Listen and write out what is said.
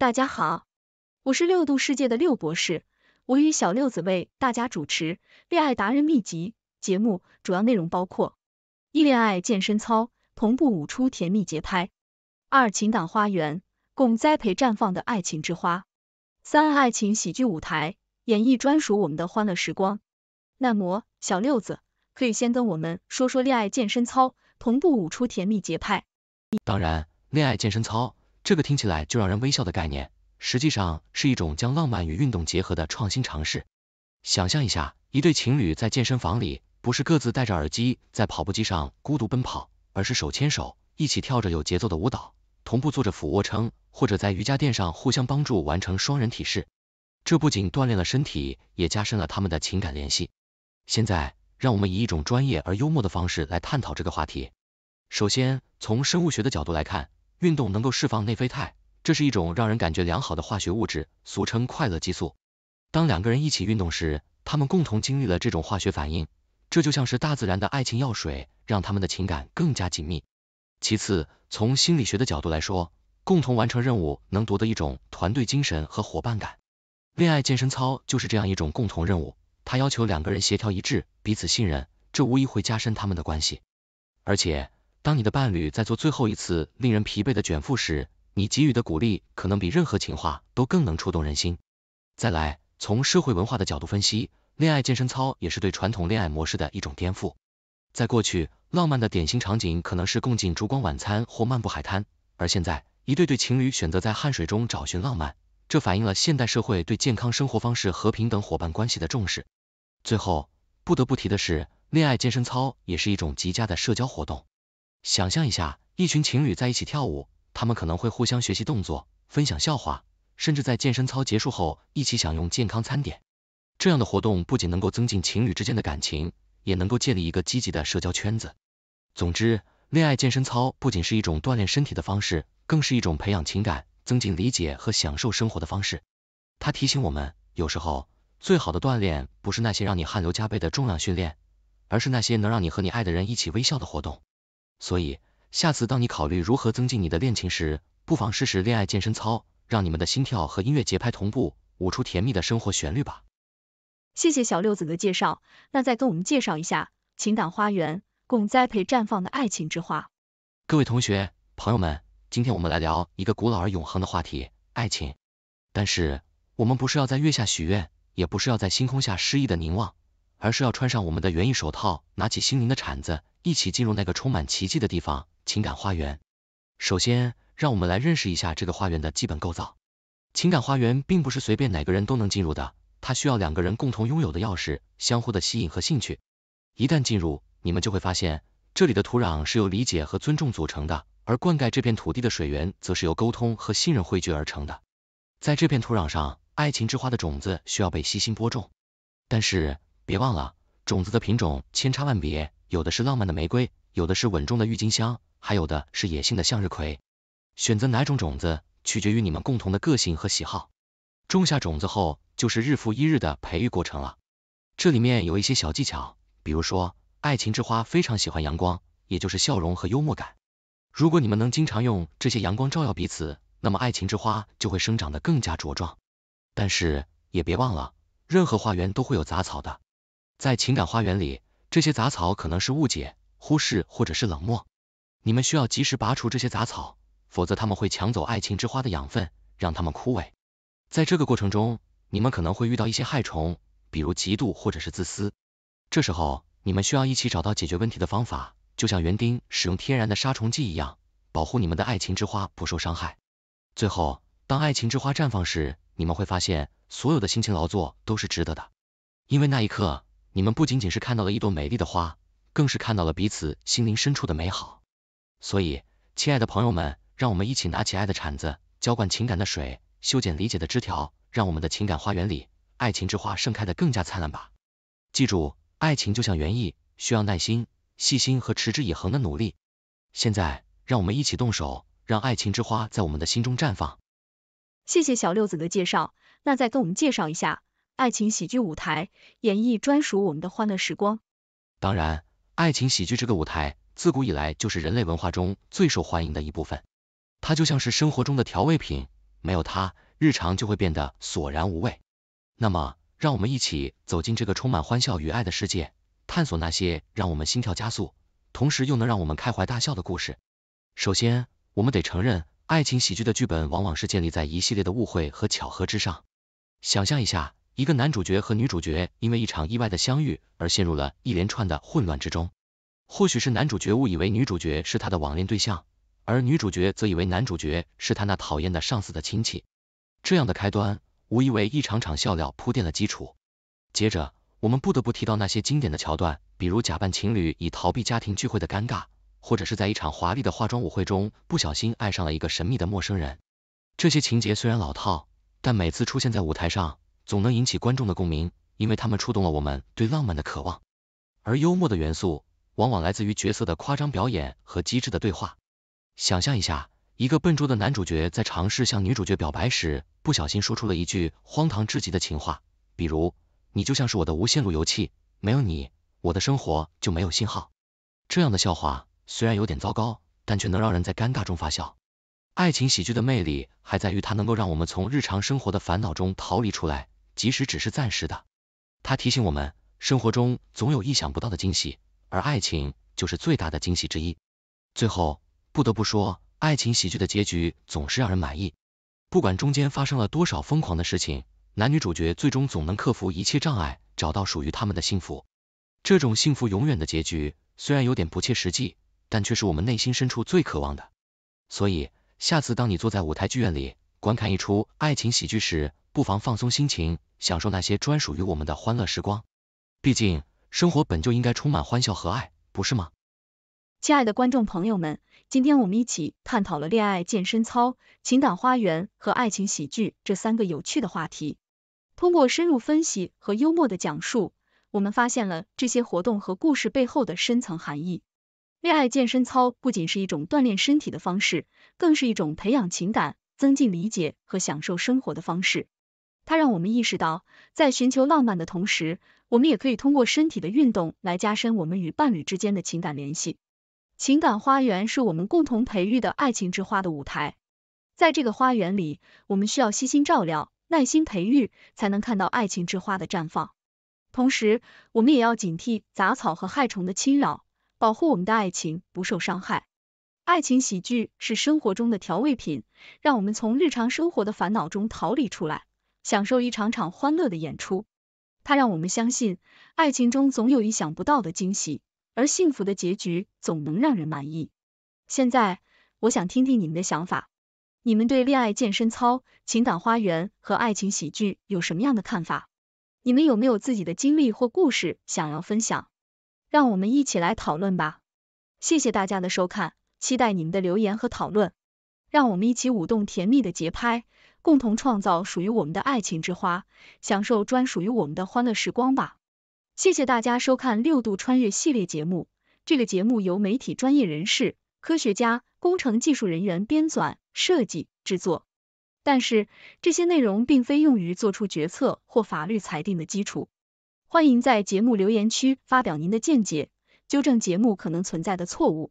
大家好，我是六度世界的六博士，我与小六子为大家主持《恋爱达人秘籍》节目，主要内容包括：一、恋爱健身操，同步舞出甜蜜节拍；二、情感花园，共栽培绽放的爱情之花；三、爱情喜剧舞台，演绎专属我们的欢乐时光。那么，小六子可以先跟我们说说恋爱健身操，同步舞出甜蜜节拍。当然，恋爱健身操。这个听起来就让人微笑的概念，实际上是一种将浪漫与运动结合的创新尝试。想象一下，一对情侣在健身房里，不是各自戴着耳机在跑步机上孤独奔跑，而是手牵手一起跳着有节奏的舞蹈，同步做着俯卧撑，或者在瑜伽垫上互相帮助完成双人体式。这不仅锻炼了身体，也加深了他们的情感联系。现在，让我们以一种专业而幽默的方式来探讨这个话题。首先，从生物学的角度来看。运动能够释放内啡肽，这是一种让人感觉良好的化学物质，俗称快乐激素。当两个人一起运动时，他们共同经历了这种化学反应，这就像是大自然的爱情药水，让他们的情感更加紧密。其次，从心理学的角度来说，共同完成任务能夺得一种团队精神和伙伴感。恋爱健身操就是这样一种共同任务，它要求两个人协调一致，彼此信任，这无疑会加深他们的关系。而且，当你的伴侣在做最后一次令人疲惫的卷腹时，你给予的鼓励可能比任何情话都更能触动人心。再来，从社会文化的角度分析，恋爱健身操也是对传统恋爱模式的一种颠覆。在过去，浪漫的典型场景可能是共进烛光晚餐或漫步海滩，而现在，一对对情侣选择在汗水中找寻浪漫，这反映了现代社会对健康生活方式和平等伙伴关系的重视。最后，不得不提的是，恋爱健身操也是一种极佳的社交活动。想象一下，一群情侣在一起跳舞，他们可能会互相学习动作，分享笑话，甚至在健身操结束后一起享用健康餐点。这样的活动不仅能够增进情侣之间的感情，也能够建立一个积极的社交圈子。总之，恋爱健身操不仅是一种锻炼身体的方式，更是一种培养情感、增进理解和享受生活的方式。它提醒我们，有时候最好的锻炼不是那些让你汗流浃背的重量训练，而是那些能让你和你爱的人一起微笑的活动。所以，下次当你考虑如何增进你的恋情时，不妨试试恋爱健身操，让你们的心跳和音乐节拍同步，舞出甜蜜的生活旋律吧。谢谢小六子的介绍，那再跟我们介绍一下情感花园，共栽培绽放的爱情之花。各位同学、朋友们，今天我们来聊一个古老而永恒的话题——爱情。但是，我们不是要在月下许愿，也不是要在星空下失意的凝望。而是要穿上我们的园艺手套，拿起心灵的铲子，一起进入那个充满奇迹的地方——情感花园。首先，让我们来认识一下这个花园的基本构造。情感花园并不是随便哪个人都能进入的，它需要两个人共同拥有的钥匙，相互的吸引和兴趣。一旦进入，你们就会发现，这里的土壤是由理解和尊重组成的，而灌溉这片土地的水源，则是由沟通和信任汇聚而成的。在这片土壤上，爱情之花的种子需要被悉心播种，但是。别忘了，种子的品种千差万别，有的是浪漫的玫瑰，有的是稳重的郁金香，还有的是野性的向日葵。选择哪种种子，取决于你们共同的个性和喜好。种下种子后，就是日复一日的培育过程了。这里面有一些小技巧，比如说，爱情之花非常喜欢阳光，也就是笑容和幽默感。如果你们能经常用这些阳光照耀彼此，那么爱情之花就会生长得更加茁壮。但是也别忘了，任何花园都会有杂草的。在情感花园里，这些杂草可能是误解、忽视或者是冷漠。你们需要及时拔除这些杂草，否则他们会抢走爱情之花的养分，让它们枯萎。在这个过程中，你们可能会遇到一些害虫，比如嫉妒或者是自私。这时候，你们需要一起找到解决问题的方法，就像园丁使用天然的杀虫剂一样，保护你们的爱情之花不受伤害。最后，当爱情之花绽放时，你们会发现所有的辛勤劳作都是值得的，因为那一刻。你们不仅仅是看到了一朵美丽的花，更是看到了彼此心灵深处的美好。所以，亲爱的朋友们，让我们一起拿起爱的铲子，浇灌情感的水，修剪理解的枝条，让我们的情感花园里，爱情之花盛开的更加灿烂吧。记住，爱情就像园艺，需要耐心、细心和持之以恒的努力。现在，让我们一起动手，让爱情之花在我们的心中绽放。谢谢小六子的介绍，那再跟我们介绍一下。爱情喜剧舞台演绎专属我们的欢乐时光。当然，爱情喜剧这个舞台自古以来就是人类文化中最受欢迎的一部分，它就像是生活中的调味品，没有它，日常就会变得索然无味。那么，让我们一起走进这个充满欢笑与爱的世界，探索那些让我们心跳加速，同时又能让我们开怀大笑的故事。首先，我们得承认，爱情喜剧的剧本往往是建立在一系列的误会和巧合之上。想象一下。一个男主角和女主角因为一场意外的相遇而陷入了一连串的混乱之中。或许是男主角误以为女主角是他的网恋对象，而女主角则以为男主角是他那讨厌的上司的亲戚。这样的开端无疑为一场场笑料铺垫了基础。接着，我们不得不提到那些经典的桥段，比如假扮情侣以逃避家庭聚会的尴尬，或者是在一场华丽的化妆舞会中不小心爱上了一个神秘的陌生人。这些情节虽然老套，但每次出现在舞台上。总能引起观众的共鸣，因为他们触动了我们对浪漫的渴望。而幽默的元素往往来自于角色的夸张表演和机智的对话。想象一下，一个笨拙的男主角在尝试向女主角表白时，不小心说出了一句荒唐至极的情话，比如“你就像是我的无线路由器，没有你，我的生活就没有信号。”这样的笑话虽然有点糟糕，但却能让人在尴尬中发笑。爱情喜剧的魅力还在于它能够让我们从日常生活的烦恼中逃离出来。即使只是暂时的，它提醒我们，生活中总有意想不到的惊喜，而爱情就是最大的惊喜之一。最后，不得不说，爱情喜剧的结局总是让人满意，不管中间发生了多少疯狂的事情，男女主角最终总能克服一切障碍，找到属于他们的幸福。这种幸福永远的结局虽然有点不切实际，但却是我们内心深处最渴望的。所以，下次当你坐在舞台剧院里，观看一出爱情喜剧时，不妨放松心情，享受那些专属于我们的欢乐时光。毕竟，生活本就应该充满欢笑和爱，不是吗？亲爱的观众朋友们，今天我们一起探讨了恋爱健身操、情感花园和爱情喜剧这三个有趣的话题。通过深入分析和幽默的讲述，我们发现了这些活动和故事背后的深层含义。恋爱健身操不仅是一种锻炼身体的方式，更是一种培养情感。增进理解和享受生活的方式，它让我们意识到，在寻求浪漫的同时，我们也可以通过身体的运动来加深我们与伴侣之间的情感联系。情感花园是我们共同培育的爱情之花的舞台，在这个花园里，我们需要悉心照料、耐心培育，才能看到爱情之花的绽放。同时，我们也要警惕杂草和害虫的侵扰，保护我们的爱情不受伤害。爱情喜剧是生活中的调味品，让我们从日常生活的烦恼中逃离出来，享受一场场欢乐的演出。它让我们相信，爱情中总有意想不到的惊喜，而幸福的结局总能让人满意。现在，我想听听你们的想法，你们对恋爱健身操、情感花园和爱情喜剧有什么样的看法？你们有没有自己的经历或故事想要分享？让我们一起来讨论吧。谢谢大家的收看。期待你们的留言和讨论，让我们一起舞动甜蜜的节拍，共同创造属于我们的爱情之花，享受专属于我们的欢乐时光吧！谢谢大家收看六度穿越系列节目。这个节目由媒体专业人士、科学家、工程技术人员编纂、设计、制作，但是这些内容并非用于做出决策或法律裁定的基础。欢迎在节目留言区发表您的见解，纠正节目可能存在的错误。